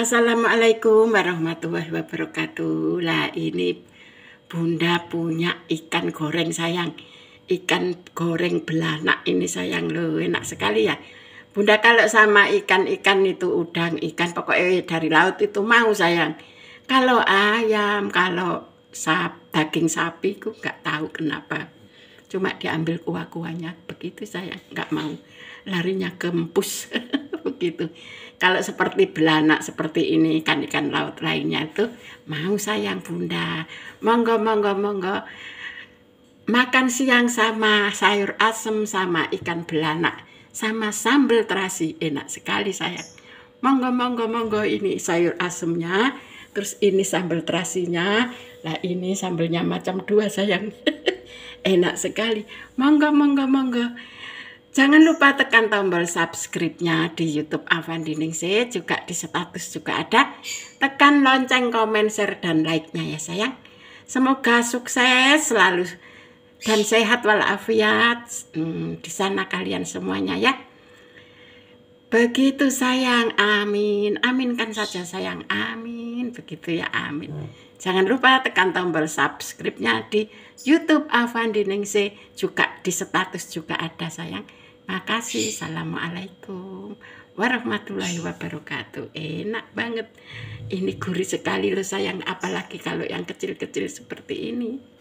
Assalamualaikum warahmatullahi wabarakatuh. Lah ini Bunda punya ikan goreng sayang. Ikan goreng belanak ini sayang lo enak sekali ya. Bunda kalau sama ikan-ikan itu udang, ikan pokoknya dari laut itu mau sayang. Kalau ayam, kalau sap, daging sapi ku nggak tahu kenapa. Cuma diambil kuah-kuahnya begitu sayang nggak mau. Larinya kempus. gitu. Kalau seperti belanak seperti ini ikan-ikan laut lainnya itu mau sayang bunda, monggo monggo monggo makan siang sama sayur asem sama ikan belanak sama sambal terasi enak sekali sayang. Monggo monggo monggo ini sayur asemnya, terus ini sambal terasinya, lah ini sambalnya macam dua sayang. enak sekali. Monggo monggo monggo. Jangan lupa tekan tombol subscribe-nya di YouTube Avan Ningse juga di status juga ada. Tekan lonceng, komen, share, dan like-nya ya sayang. Semoga sukses selalu dan sehat walafiat hmm, di sana kalian semuanya ya. Begitu sayang, amin. Aminkan saja sayang, amin begitu ya amin hmm. jangan lupa tekan tombol subscribe-nya di YouTube Avandi Ningsih juga di status juga ada sayang makasih assalamualaikum warahmatullahi wabarakatuh enak banget ini gurih sekali loh sayang apalagi kalau yang kecil-kecil seperti ini